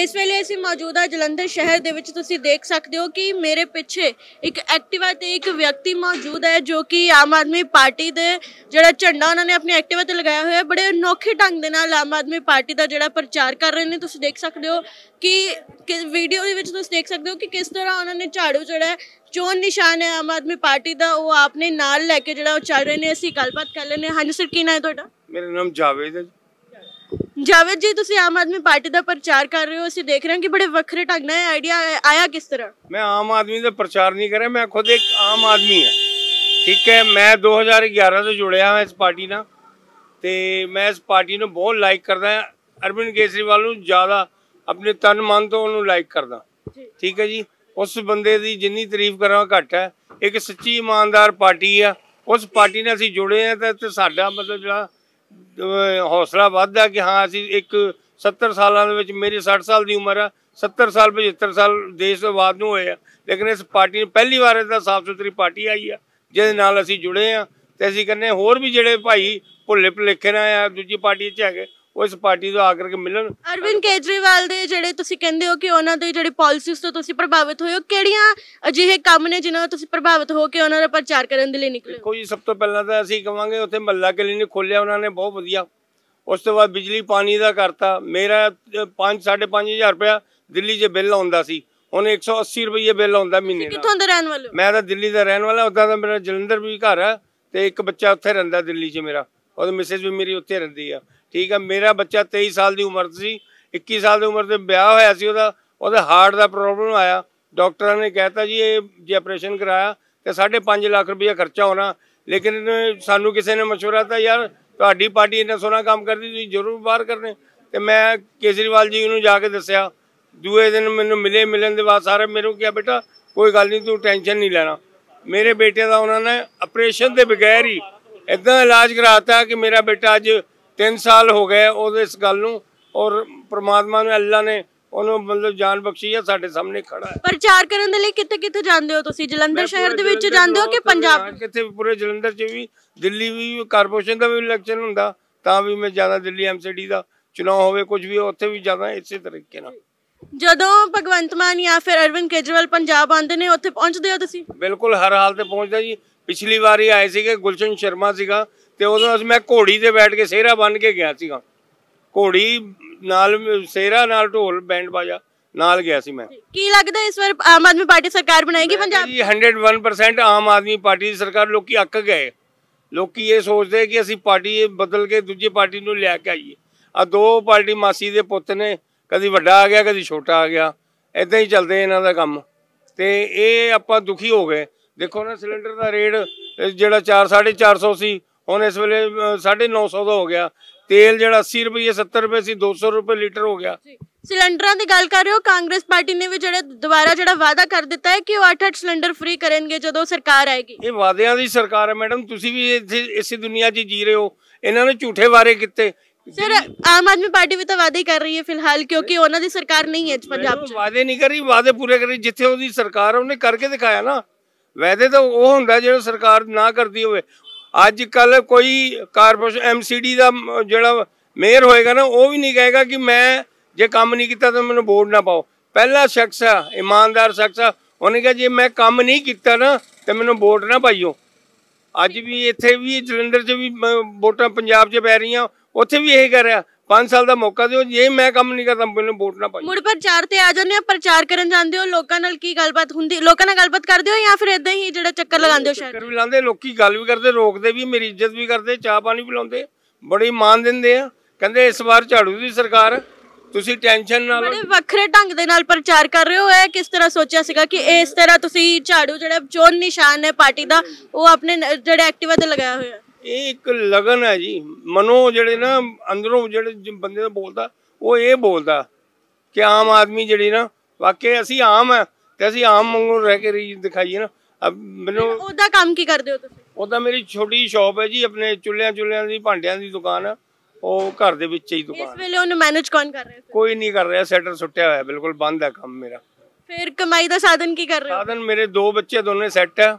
ਇਸ ਵੇਲੇ ਅਸੀਂ ਮੌਜੂਦਾ ਜਲੰਧਰ ਸ਼ਹਿਰ ਦੇ ਵਿੱਚ ਤੁਸੀਂ ਦੇਖ ਸਕਦੇ ਹੋ ਕਿ ਮੇਰੇ ਪਿੱਛੇ ਇੱਕ ਐਕਟਿਵਾ ਤੇ ਇੱਕ ਵਿਅਕਤੀ ਮੌਜੂਦ ਹੈ ਜੋ ਕਿ ਆਮ ਆਦਮੀ ਪਾਰਟੀ ਦੇ ਜਿਹੜਾ ਝੰਡਾ ਉਹਨਾਂ ਨੇ ਆਪਣੇ ਐਕਟਿਵਾ ਤੇ ਲਗਾਇਆ ਹੋਇਆ ਹੈ ਬੜੇ ਅਨੋਖੇ ਢੰਗ ਦੇ ਨਾਲ ਆਮ ਆਦਮੀ ਪਾਰਟੀ ਦਾ ਜਿਹੜਾ ਪ੍ਰਚਾਰ ਕਰ ਰਹੇ ਨੇ ਤੁਸੀਂ ਦੇਖ ਸਕਦੇ ਹੋ ਕਿ ਵੀਡੀਓ ਦੇ ਵਿੱਚ ਤੁਸੀਂ ਦੇਖ ਸਕਦੇ ਹੋ ਕਿ ਕਿਸ ਤਰ੍ਹਾਂ ਉਹਨਾਂ ਨੇ ਝਾੜੂ ਜਿਹੜਾ ਚੋਣ ਨਿਸ਼ਾਨ ਹੈ ਆਮ ਆਦਮੀ ਪਾਰਟੀ ਦਾ ਉਹ ਆਪਨੇ ਨਾਲ ਲੈ ਕੇ ਜਿਹੜਾ ਉਹ ਚੱਲ ਰਹੇ ਨੇ ਅਸੀਂ ਗੱਲਬਾਤ ਕਰ ਲੈਨੇ ਹਾਂ ਜੀ ਸਰ ਕੀ ਨਾਮ ਹੈ ਤੁਹਾਡਾ ਮੇਰਾ ਨਾਮ ਜਾਵੇਦ ਹੈ ਜਾਵੇਦ ਜੀ ਤੁਸੀਂ ਆਮ ਆਦਮੀ ਪਾਰਟੀ ਦਾ ਪ੍ਰਚਾਰ ਕਰ ਰਹੇ ਹੋ ਅਸੀਂ ਦੇਖ ਰਹੇ ਹਾਂ ਕਿ ਬੜੇ ਵੱਖਰੇ ਢੰਗ ਨਾਲ ਆਈਡੀਆ ਆਇਆ ਕਿਸ ਤਰ੍ਹਾਂ ਮੈਂ ਆਮ ਆਦਮੀ ਦਾ ਪ੍ਰਚਾਰ ਨਹੀਂ ਕਰਿਆ ਮੈਂ ਖੁਦ ਇੱਕ ਆਮ ਆਦਮੀ ਹਾਂ ਠੀਕ ਹੈ ਮੈਂ 2011 ਤੋਂ ਜੁੜਿਆ ਹਾਂ ਇਸ ਪਾਰਟੀ ਨਾਲ ਤੇ ਮੈਂ ਇਸ ਪਾਰਟੀ ਨੂੰ ਬਹੁਤ ਲਾਈਕ ਕਰਦਾ ਹਾਂ ਅਰਵਿੰਦ ਕੇਸਰੀਵਾਲ ਨੂੰ ਜ਼ਿਆਦਾ ਆਪਣੇ ਤਨ ਮਨ ਤੋਂ ਉਹਨੂੰ ਲਾਈਕ ਕਰਦਾ ਠੀਕ ਹੈ ਜੀ ਉਸ ਬੰਦੇ ਦੀ ਜਿੰਨੀ ਤਾਰੀਫ ਕਰਾਂ ਘੱਟ ਹੈ ਇੱਕ ਸੱਚੀ ਇਮਾਨਦਾਰ ਪਾਰਟੀ ਆ ਉਸ ਪਾਰਟੀ ਨਾਲ ਅਸੀਂ ਜੁੜੇ ਆ ਤੇ ਸਾਡਾ ਮਤਲਬ ਜਿਹੜਾ ਹੌਸਲਾ ਵੱਧਦਾ ਕਿ ਹਾਂ ਅਸੀਂ ਇੱਕ 70 ਸਾਲਾਂ ਦੇ ਵਿੱਚ ਮੇਰੀ 60 ਸਾਲ ਦੀ ਉਮਰ ਆ 70 ਸਾਲ 75 ਸਾਲ ਦੇਸ਼ ਤੋਂ ਬਾਅਦ ਨੂੰ ਹੋਏ ਆ ਲੇਕਿਨ ਇਸ ਪਾਰਟੀ ਨੂੰ ਪਹਿਲੀ ਵਾਰ ਇਹਦਾ ਸਾਫ ਸੁਥਰੀ ਪਾਰਟੀ ਆਈ ਆ ਜਿਹਦੇ ਨਾਲ ਅਸੀਂ ਜੁੜੇ ਆ ਤੇ ਅਸੀਂ ਕਹਿੰਦੇ ਹੋਰ ਵੀ ਜਿਹੜੇ ਭਾਈ ਭੁੱਲੇ ਭੁਲੇਖੇ ਨਾਲ ਆ ਦੂਜੀ ਪਾਰਟੀ 'ਚ ਹੈਗੇ ਇਸ ਪਾਰਟੀ ਤੋਂ ਆਕਰ ਕੇ ਮਿਲਣ ਅਰਵਿੰਦ ਕੇਜਰੀਵਾਲ ਦੇ ਜਿਹੜੇ ਤੁਸੀਂ ਕਹਿੰਦੇ ਹੋ ਕਿ ਉਹਨਾਂ ਦੇ ਜਿਹੜੇ ਪਾਲਿਸੀਜ਼ ਤੋਂ ਤੁਸੀਂ ਪ੍ਰਭਾਵਿਤ ਹੋਏ ਹੋ ਕਿਹੜੀਆਂ ਅਜਿਹੇ ਕੰਮ ਨੇ ਜਿਨ੍ਹਾਂ ਤੋਂ ਤੁਸੀਂ ਪ੍ਰਭਾਵਿਤ ਹੋ ਕੇ ਉਹਨਾਂ ਦਾ ਪ੍ਰਚਾਰ ਕਰਨ ਦੇ ਲਈ ਨਿਕਲੇ ਕੋਈ ਸਭ ਤੋਂ ਪਹਿਲਾਂ ਤਾਂ ਅਸੀਂ ਕਵਾਂਗੇ ਉੱਥੇ ਮੱਲਾ ਕਲੀਨਿਕ ਖੋਲਿਆ ਉਹਨਾਂ ਨੇ ਬਹੁਤ ਵਧੀਆ ਉਸ ਤੋਂ ਬਾਅਦ ਬਿਜਲੀ ਪਾਣੀ ਦਾ ਕਰਤਾ ਮੇਰਾ 5 5500 ਰੁਪਏ ਦਿੱਲੀ 'ਚ ਬਿੱਲ ਆਉਂਦਾ ਸੀ ਹੁਣ 180 ਰੁਪਏ ਬਿੱਲ ਆਉਂਦਾ ਮਹੀਨੇ ਦਾ ਕਿੱਥੋਂ ਦਾ ਰਹਿਣ ਵਾਲਾ ਮੈਂ ਤਾਂ ਦਿੱਲੀ ਦਾ ਰਹਿਣ ਵਾਲਾ ਉਦਾਂ ਤਾਂ ਮੇਰਾ ਜਲੰਧਰ ਵੀ ਘਰ ਆ ਤੇ ਇੱਕ ਬੱਚਾ ਉੱਥੇ ਰਹਿੰਦਾ ਦਿੱਲੀ 'ਚ ਮੇਰਾ ਉਹਦੀ ਮਿਸੇਜ ਵੀ ਮੇਰੀ ਉੱਥੇ ਰਹਿੰਦੀ ਆ ਠੀਕ ਆ ਮੇਰਾ ਬੱਚਾ 23 ਸਾਲ ਦੀ ਉਮਰ ਸੀ 21 ਸਾਲ ਦੀ ਉਮਰ ਤੇ ਵਿਆਹ ਹੋਇਆ ਸੀ ਉਹਦਾ ਉਹਦੇ ਹਾਰਟ ਦਾ ਪ੍ਰੋਬਲਮ ਆਇਆ ਡਾਕਟਰਾਂ ਨੇ ਕਹਿਤਾ ਜੀ ਇਹ ਜੇ ਆਪਰੇਸ਼ਨ ਕਰਾਇਆ ਤੇ 5.5 ਲੱਖ ਰੁਪਏ ਖਰਚਾ ਹੋਣਾ ਲੇਕਿਨ ਸਾਨੂੰ ਕਿਸੇ ਨੇ مشورہ ਦਿੱਤਾ ਯਾਰ ਤੁਹਾਡੀ ਪਾਰਟੀ ਇਹਨਾਂ ਸੋਨਾ ਕੰਮ ਕਰਦੀ ਤੁਸੀਂ ਜ਼ਰੂਰ ਬਾਹਰ ਕਰਨੇ ਤੇ ਮੈਂ ਕੇਜਰੀਵਾਲ ਜੀ ਨੂੰ ਜਾ ਕੇ ਦੱਸਿਆ ਦੂਏ ਦਿਨ ਮੈਨੂੰ ਮਿਲੇ ਮਿਲਣ ਦੇ ਬਾਅਦ ਸਾਰੇ ਮੈਨੂੰ ਕਿਹਾ ਬੇਟਾ ਕੋਈ ਗੱਲ ਨਹੀਂ ਤੂੰ ਟੈਨਸ਼ਨ ਨਹੀਂ ਲੈਣਾ ਮੇਰੇ ਬੇਟੇ ਦਾ ਉਹਨਾਂ ਨੇ ਆਪਰੇਸ਼ਨ ਦੇ ਬਗੈਰ ਹੀ ਇਦਾਂ ਇਲਾਜ ਕਰਾਤਾ ਕਿ ਮੇਰਾ ਬੇਟਾ ਅੱਜ 3 ਸਾਲ ਹੋ ਗਏ ਉਹਦੇ ਇਸ ਗੱਲ ਨੂੰ ਔਰ ਪ੍ਰਮਾਤਮਾ ਨੇ ਅੱਲਾ ਨੇ ਉਹਨੂੰ ਮਤਲਬ ਜਾਨ ਬਖਸ਼ੀ ਹੈ ਸਾਡੇ ਸਾਹਮਣੇ ਖੜਾ ਹੈ ਪ੍ਰਚਾਰ ਕਰਨ ਦੇ ਲਈ ਕਿੱਥੇ ਕਿੱਥੇ ਜਾਂਦੇ ਹੋ ਤੁਸੀਂ ਜਲੰਧਰ ਸ਼ਹਿਰ ਦੇ ਵਿੱਚ ਜਾਂਦੇ ਹੋ ਕਿ ਪੰਜਾਬ ਕਿੱਥੇ ਪੂਰੇ ਜਲੰਧਰ 'ਚ ਵੀ ਦਿੱਲੀ ਵੀ ਕਾਰਪੋਰੇਸ਼ਨ ਦਾ ਵੀ ਇਲੈਕਸ਼ਨ ਹੁੰਦਾ ਤਾਂ ਵੀ ਮੈਂ ਜ਼ਿਆਦਾ ਦਿੱਲੀ ਐਮਸੀਡੀ ਦਾ ਚੋਣ ਹੋਵੇ ਕੁਝ ਵੀ ਉੱਥੇ ਵੀ ਜ਼ਿਆਦਾ ਇਸੇ ਤਰੀਕੇ ਨਾਲ ਜਦੋਂ ਭਗਵੰਤ ਮਾਨ ਜਾਂ ਫਿਰ ਅਰਵਿੰਦ ਕੇਜਰੀਵਾਲ ਪੰਜਾਬ ਆਉਂਦੇ ਨੇ ਉੱਥੇ ਪਹੁੰਚਦੇ ਹੋ ਤੁਸੀਂ ਬਿਲਕੁਲ ਹਰ ਹਾਲ ਤੇ ਪਹੁੰਚਦਾ ਜੀ ਪਿਛਲੀ ਵਾਰੀ ਆਏ ਸੀਗੇ ਗੁਲਸ਼ਨ ਸ਼ਰਮਾ ਸੀਗਾ ਤੇ ਉਦੋਂ ਅਸੀਂ ਮੈਂ ਘੋੜੀ ਤੇ ਬੈਠ ਕੇ ਸਿਹਰਾ ਬਣ ਕੇ ਗਿਆ ਸੀਗਾ ਘੋੜੀ ਨਾਲ ਸਿਹਰਾ ਨਾਲ ਢੋਲ ਬੈਂਡ ਬਾਜਾ ਨਾਲ ਗਿਆ ਸੀ ਮੈਂ ਕੀ ਲੱਗਦਾ ਇਸ ਵਾਰ ਆਮ ਆਦਮੀ ਪਾਰਟੀ ਸਰਕਾਰ ਬਣਾਏਗੀ ਪੰਜਾਬ 101% ਆਮ ਆਦਮੀ ਪਾਰਟੀ ਦੀ ਸਰਕਾਰ ਲੋਕੀ ਅੱਕ ਗਏ ਲੋਕੀ ਇਹ ਸੋਚਦੇ ਕਿ ਅਸੀਂ ਪਾਰਟੀ ਬਦਲ ਕੇ ਦੂਜੀ ਪਾਰਟੀ ਨੂੰ ਲੈ ਕੇ ਆਈਏ ਆ ਦੋ ਪਾਰਟੀ ਮਾਸੀ ਦੇ ਪੁੱਤ ਨੇ ਕਦੀ ਵੱਡਾ ਆ ਗਿਆ ਕਦੀ ਛੋਟਾ ਆ ਗਿਆ ਇਦਾਂ ਹੀ ਚੱਲਦੇ ਇਹਨਾਂ ਦਾ ਕੰਮ ਤੇ ਇਹ ਆਪਾਂ ਦੁਖੀ ਹੋ ਗਏ ਦੇਖੋ ਨਾ ਸਿਲੰਡਰ ਦਾ ਰੇਟ ਜਿਹੜਾ 4 450 ਸੀ ਹੁਣ ਇਸ ਵੇਲੇ 950 ਦਾ ਹੋ ਗਿਆ ਤੇਲ ਜਿਹੜਾ 80 ਰੁਪਏ 70 ਰੁਪਏ ਸੀ 200 ਰੁਪਏ ਲੀਟਰ ਹੋ ਗਿਆ ਸਿਲੰਡਰਾਂ ਦੀ ਗੱਲ ਕਰ ਰਹੇ ਹੋ ਕਾਂਗਰਸ ਪਾਰਟੀ ਨੇ ਵੀ ਜਿਹੜਾ ਦੁਬਾਰਾ ਜਿਹੜਾ ਵਾਅਦਾ ਕਰ ਦਿੱਤਾ ਹੈ ਕਿ ਉਹ 8-8 ਸਿਲੰਡਰ ਫ੍ਰੀ ਕਰਨਗੇ ਜਦੋਂ ਸਰਕਾਰ ਆਏਗੀ ਇਹ ਵਾਅਦਿਆਂ ਦੀ ਸਰਕਾਰ ਹੈ ਮੈਡਮ ਤੁਸੀਂ ਵੀ ਇਸੇ ਦੁਨੀਆ 'ਚ ਜੀ ਰਹੇ ਹੋ ਇਹਨਾਂ ਨੇ ਝੂਠੇ ਵਾਰੇ ਕੀਤੇ ਸਰ ਆਮ ਆਦਮੀ ਪਾਰਟੀ ਵੀ ਤਾਂ ਵਾਅਦੇ ਕਰ ਰਹੀ ਹੈ ਫਿਲਹਾਲ ਕਿਉਂਕਿ ਉਹਨਾਂ ਦੀ ਸਰਕਾਰ ਨਹੀਂ ਹੈ ਪੰਜਾਬ 'ਚ ਵਾਅਦੇ ਨਹੀਂ ਕਰੀ ਵਾਅਦੇ ਪੂਰੇ ਕਰੀ ਜਿੱਥੇ ਉਹਦੀ ਸਰਕਾਰ ਉਹਨੇ ਕਰਕੇ ਦਿਖਾਇਆ ਨਾ ਵਾਅਦੇ ਤਾਂ ਉਹ ਹੁੰਦਾ ਜਿਹੜਾ ਸਰਕਾਰ ਨਾ ਕਰਦੀ ਹੋਵੇ ਅੱਜ ਕੱਲ ਕੋਈ ਕਾਰਪੋਰੇਸ਼ਨ ਐਮਸੀਡੀ ਦਾ ਜਿਹੜਾ ਮੇਅਰ ਹੋਏਗਾ ਨਾ ਉਹ ਵੀ ਨਹੀਂ ਕਹੇਗਾ ਕਿ ਮੈਂ ਜੇ ਕੰਮ ਨਹੀਂ ਕੀਤਾ ਤਾਂ ਮੈਨੂੰ ਵੋਟ ਨਾ ਪਾਓ ਪਹਿਲਾ ਸ਼ਖਸ ਆ ਇਮਾਨਦਾਰ ਸ਼ਖਸ ਉਹਨੇ ਕਿਹਾ ਜੇ ਮੈਂ ਕੰਮ ਨਹੀਂ ਕੀਤਾ ਨਾ ਤੇ ਮੈਨੂੰ ਵੋਟ ਨਾ ਪਾਈਓ ਅੱਜ ਵੀ ਇੱਥੇ ਵੀ ਜਲੰਧਰ 'ਚ ਵੀ ਵੋਟਾਂ ਪੰਜਾਬ 'ਚ ਪੈ ਰਹੀਆਂ ਉੱਥੇ ਵੀ ਇਹ ਕਰ ਰਿਹਾ 5 ਸਾਲ ਦਾ ਮੌਕਾ ਦਿਓ ਜੇ ਮੈਂ ਕੰਮ ਨਹੀਂ ਕਰਦਾ ਮੈਨੂੰ ਵੋਟ ਨਾ ਪਾਈ ਮੁੜ ਪ੍ਰਚਾਰ ਤੇ ਆ ਜਾਂਦੇ ਹੋ ਪ੍ਰਚਾਰ ਕਰਨ ਜਾਂਦੇ ਹੋ ਲੋਕਾਂ ਨਾਲ ਕੀ ਗੱਲਬਾਤ ਹੁੰਦੀ ਲੋਕਾਂ ਨਾਲ ਗੱਲਬਾਤ ਕਰਦੇ ਹੋ ਜਾਂ ਫਿਰ ਇਦਾਂ ਹੀ ਜਿਹੜਾ ਚੱਕਰ ਲਗਾਉਂਦੇ ਹੋ ਸ਼ਹਿਰ ਚੱਕਰ ਵੀ ਲਾਉਂਦੇ ਲੋਕੀ ਗੱਲ ਵੀ ਕਰਦੇ ਰੋਕਦੇ ਵੀ ਮੇਰੀ ਇੱਜ਼ਤ ਵੀ ਕਰਦੇ ਚਾਹ ਪਾਣੀ ਵੀ ਲਾਉਂਦੇ ਬੜੀ ਮਾਨ ਦਿੰਦੇ ਆ ਕਹਿੰਦੇ ਇਸ ਵਾਰ ਝਾੜੂ ਦੀ ਸਰਕਾਰ ਤੁਸੀਂ ਟੈਨਸ਼ਨ ਨਾ ਲਓ ਬੜੇ ਵੱਖਰੇ ਢੰਗ ਦੇ ਨਾਲ ਪ੍ਰਚਾਰ ਕਰ ਰਹੇ ਹੋ ਇਹ ਕਿਸ ਤਰ੍ਹਾਂ ਸੋਚਿਆ ਸੀਗਾ ਕਿ ਇਸ ਤਰ੍ਹਾਂ ਤੁਸੀਂ ਝਾੜੂ ਜਿਹੜਾ ਚੋਣ ਨਿਸ਼ਾਨ ਹੈ ਪਾਰਟੀ ਦਾ ਉਹ ਆਪਣੇ ਜਿਹੜੇ ਐਕਟਿਵਾ ਤੇ ਲਗਾਇਆ ਹੋਇਆ ਹੈ ਇਹ ਇੱਕ ਲਗਨ ਹੈ ਜੀ ਮਨੋ ਜਿਹੜੇ ਨਾ ਅੰਦਰੋਂ ਜਿਹੜੇ ਬੰਦੇ ਦਾ ਬੋਲਦਾ ਉਹ ਇਹ ਬੋਲਦਾ ਕਿ ਆਮ ਆਦਮੀ ਜਿਹੜੀ ਨਾ ਵਾਕਿਆ ਅਸੀਂ ਆਮ ਹੈ ਤੇ ਅਸੀਂ ਆਮ ਵਾਂਗੂ ਰਹਿ ਕੇ ਰੀ ਦਿਖਾਈਏ ਨਾ ਮੈਨੂੰ ਉਹਦਾ ਕੰਮ ਕੀ ਕਰਦੇ ਹੋ ਤੁਸੀਂ ਉਹਦਾ ਮੇਰੀ ਛੋਟੀ ਸ਼ਾਪ ਹੈ ਜੀ ਆਪਣੇ ਚੁੱਲ੍ਹਿਆਂ ਚੁੱਲ੍ਹਿਆਂ ਦੀ ਭਾਂਡਿਆਂ ਦੀ ਦੁਕਾਨ ਆ ਉਹ ਘਰ ਦੇ ਵਿੱਚ ਹੀ ਦੁਕਾਨ ਇਸ ਵੇਲੇ ਉਹਨੂੰ ਮੈਨੇਜ ਕੌਣ ਕਰ ਰਿਹਾ ਕੋਈ ਨਹੀਂ ਕਰ ਰਿਹਾ ਸੈਟਰ ਸੁੱਟਿਆ ਹੋਇਆ ਬਿਲਕੁਲ ਬੰਦ ਹੈ ਕੰਮ ਮੇਰਾ ਫਿਰ ਕਮਾਈ ਦਾ ਸਾਧਨ ਕੀ ਕਰ ਰਹੇ ਹੋ ਸਾਧਨ ਮੇਰੇ ਦੋ ਬੱਚੇ ਦੋਨੇ ਸੈੱਟ ਹੈ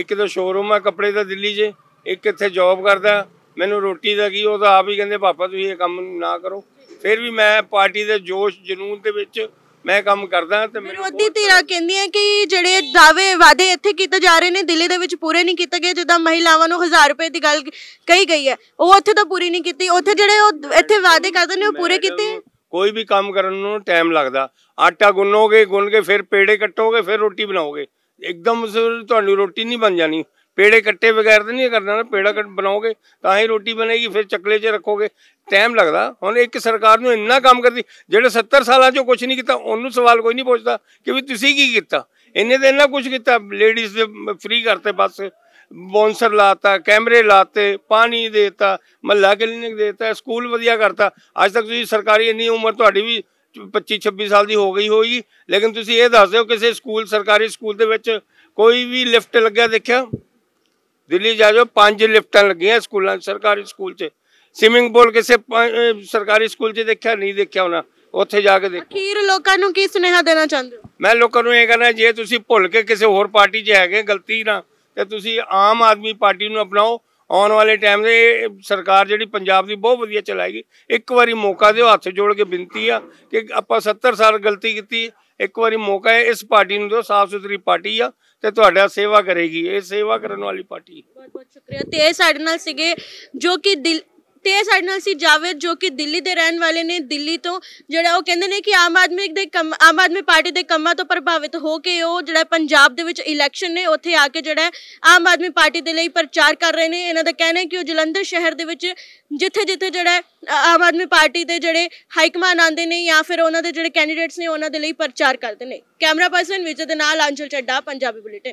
ਇੱਕ ਤਾਂ ਸ਼ੋਰੂਮ ਹੈ ਕੱਪੜੇ ਦਾ ਦਿੱਲੀ 'ਚ ਇੱਕ ਇੱਥੇ ਜੌਬ ਕਰਦਾ ਮੈਨੂੰ ਰੋਟੀ ਦਾ ਕੀ ਉਹ ਤਾਂ ਆਪ ਹੀ ਕਹਿੰਦੇ ਪਾਪਾ ਤੁਸੀਂ ਇਹ ਕੰਮ ਨਾ ਕਰੋ ਫਿਰ ਵੀ ਮੈਂ ਪਾਰਟੀ ਦੇ ਜੋਸ਼ ਜਨੂਨ ਦੇ ਵਿੱਚ ਮੈਂ ਕੰਮ ਕਰਦਾ ਤੇ ਵਿਰੋਧੀ ਧਿਰਾਂ ਕਹਿੰਦੀਆਂ ਕਿ ਜਿਹੜੇ ਦਾਅਵੇ ਵਾਅਦੇ ਇੱਥੇ ਕੀਤੇ ਜਾ ਰਹੇ ਨੇ ਦਿੱਲੀ ਦੇ ਵਿੱਚ ਪੂਰੇ ਨਹੀਂ ਕੀਤੇ ਗਏ ਜਿੱਦਾਂ ਮਹਿਲਾਵਾਂ ਨੂੰ 1000 ਰੁਪਏ ਦੀ ਗੱਲ ਕਹੀ ਗਈ ਹੈ ਉਹ ਉੱਥੇ ਤਾਂ ਪੂਰੀ ਨਹੀਂ ਕੀਤੀ ਉੱਥੇ ਜਿਹੜੇ ਉਹ ਇੱਥੇ ਵਾਅਦੇ ਕਰਦੇ ਨੇ ਉਹ ਪੂਰੇ ਕੀਤੇ ਕੋਈ ਵੀ ਕੰਮ ਕਰਨ ਨੂੰ ਟਾਈਮ ਲੱਗਦਾ ਆਟਾ ਗੁੰਨੋਗੇ ਗੁੰਨ ਕੇ ਫਿਰ ਪੇੜੇ ਕੱਟੋਗੇ ਫਿਰ ਰੋਟੀ ਬਣਾਓਗੇ ਇੱਕਦਮ ਤੁਹਾਨੂੰ ਰੋਟੀ ਨਹੀਂ ਬਣ ਜਾਣੀ ਪੇੜੇ ਕੱਟੇ ਬਗੈਰ ਤਾਂ ਨਹੀਂ ਕਰਨਾ ਨਾ ਪੇੜਾ ਕੱਟ ਬਣਾਓਗੇ ਤਾਂ ਹੀ ਰੋਟੀ ਬਣੇਗੀ ਫਿਰ ਚੱਕਲੇ 'ਚ ਰੱਖੋਗੇ ਟਾਈਮ ਲੱਗਦਾ ਹੁਣ ਇੱਕ ਸਰਕਾਰ ਨੂੰ ਇੰਨਾ ਕੰਮ ਕਰਦੀ ਜਿਹੜੇ 70 ਸਾਲਾਂ 'ਚੋਂ ਕੁਝ ਨਹੀਂ ਕੀਤਾ ਉਹਨੂੰ ਸਵਾਲ ਕੋਈ ਨਹੀਂ ਪੁੱਛਦਾ ਕਿ ਵੀ ਤੁਸੀਂ ਕੀ ਕੀਤਾ ਇੰਨੇ ਦਿਨ ਇੰਨਾ ਕੁਝ ਕੀਤਾ ਲੇਡੀਜ਼ ਦੇ ਫ੍ਰੀ ਕਰਤੇ ਬਸ ਬੌਂਸਰ ਲਾਤਾ ਕੈਮਰੇ ਲਾਤੇ ਪਾਣੀ ਦੇਤਾ ਮੱਲਾ ਕਲੀਨਿਕ ਦੇਤਾ ਸਕੂਲ ਵਧੀਆ ਕਰਤਾ ਅੱਜ ਤੱਕ ਤੁਸੀਂ ਸਰਕਾਰੀ ਇੰਨੀ ਉਮਰ ਤੁਹਾਡੀ ਵੀ 25 26 ਸਾਲ ਦੀ ਹੋ ਗਈ ਹੋਈ ਲੇਕਿਨ ਤੁਸੀਂ ਇਹ ਦੱਸਦੇ ਹੋ ਕਿਸੇ ਸਕੂਲ ਸਰਕਾਰੀ ਸਕੂਲ ਦੇ ਵਿੱਚ ਕੋਈ ਵੀ ਲਿਫਟ ਲੱਗਿਆ ਦੇਖਿਆ ਦਿੱਲੀ ਜਾ ਜੋ ਪੰਜ ਲਿਫਟਾਂ ਲੱਗੀਆਂ ਸਕੂਲਾਂ ਸਰਕਾਰੀ ਸਕੂਲ 'ਚ ਸਵਿਮਿੰਗ ਪੂਲ ਕਿਸੇ ਸਰਕਾਰੀ ਸਕੂਲ 'ਚ ਦੇਖਿਆ ਨਹੀਂ ਦੇਖਿਆ ਹੋਣਾ ਉੱਥੇ ਜਾ ਕੇ ਦੇਖੋ ਅਖੀਰ ਲੋਕਾਂ ਨੂੰ ਕੀ ਸੁਨੇਹਾ ਦੇਣਾ ਚਾਹੁੰਦੇ ਹੋ ਮੈਂ ਲੋਕਾਂ ਨੂੰ ਇਹ ਕਹਿੰਦਾ ਜੇ ਤੁਸੀਂ ਭੁੱਲ ਕੇ ਕਿਸੇ ਹੋਰ ਪਾਰਟੀ 'ਚ ਹੈਗੇ ਗਲਤੀ ਨਾ ਤੇ ਤੁਸੀਂ ਆਮ ਆਦਮੀ ਪਾਰਟੀ ਨੂੰ ਅਪਣਾਓ ਆਉਣ ਵਾਲੇ ਟਾਈਮ ਦੇ ਸਰਕਾਰ ਜਿਹੜੀ ਪੰਜਾਬ ਦੀ ਬਹੁਤ ਵਧੀਆ ਚਲਾਏਗੀ ਇੱਕ ਵਾਰੀ ਮੌਕਾ ਦਿਓ ਹੱਥ ਜੋੜ ਕੇ ਬੇਨਤੀ ਆ ਕਿ ਆਪਾਂ 70 ਸਾਲ ਗਲਤੀ ਕੀਤੀ ਇੱਕ ਵਾਰੀ ਮੌਕਾ ਹੈ ਇਸ ਪਾਰਟੀ ਨੂੰ ਦਿਓ ਸਾਫ ਸੁਥਰੀ ਪਾਰਟੀ ਆ ਤੇ ਤੁਹਾਡਾ ਸੇਵਾ ਕਰੇਗੀ ਇਹ ਸੇਵਾ ਕਰਨ ਵਾਲੀ ਪਾਰਟੀ ਬਹੁਤ ਬਹੁਤ ਸ਼ੁਕਰੀਆ ਤੇ ਇਹ ਸਾਡੇ ਨਾਲ ਸੀਗੇ ਜੋ ਕਿ ਦਿਲ ਤੇ ਸਾਡੇ ਨਾਲ ਸੀ ਜਾਵੇਦ ਜੋ ਕਿ ਦਿੱਲੀ ਦੇ ਰਹਿਣ ਵਾਲੇ ਨੇ ਦਿੱਲੀ ਤੋਂ ਜਿਹੜਾ ਉਹ ਕਹਿੰਦੇ ਨੇ ਕਿ ਆਮ ਆਦਮੀ ਦੇ ਆਮ ਆਦਮੀ ਪਾਰਟੀ ਦੇ ਕੰਮਾਂ ਤੋਂ ਪ੍ਰਭਾਵਿਤ ਹੋ ਕੇ ਉਹ ਜਿਹੜਾ ਪੰਜਾਬ ਦੇ ਵਿੱਚ ਇਲੈਕਸ਼ਨ ਨੇ ਉੱਥੇ ਆ ਕੇ ਜਿਹੜਾ ਆਮ ਆਦਮੀ ਪਾਰਟੀ ਦੇ ਲਈ ਪ੍ਰਚਾਰ ਕਰ ਰਹੇ ਨੇ ਇਹਨਾਂ ਦਾ ਕਹਿਣਾ ਹੈ ਕਿ ਉਹ ਜਲੰਧਰ ਸ਼ਹਿਰ ਦੇ ਵਿੱਚ ਜਿੱਥੇ-ਜਿੱਥੇ ਜਿਹੜਾ ਆਮ ਆਦਮੀ ਪਾਰਟੀ ਦੇ ਜਿਹੜੇ ਹਾਈ ਕਮਾਨ ਆਉਂਦੇ ਨੇ ਜਾਂ ਫਿਰ ਉਹਨਾਂ ਦੇ ਜਿਹੜੇ ਕੈਂਡੀਡੇਟਸ ਨੇ ਉਹਨਾਂ ਦੇ ਲਈ ਪ੍ਰਚਾਰ ਕਰਦੇ ਨੇ ਕੈਮਰਾ ਪਰਸਨ ਵਿਜੇ ਦੇ ਨਾਲ ਅੰਜਲ ਚੱਡਾ ਪੰਜਾਬੀ ਬੁਲੇਟਿਨ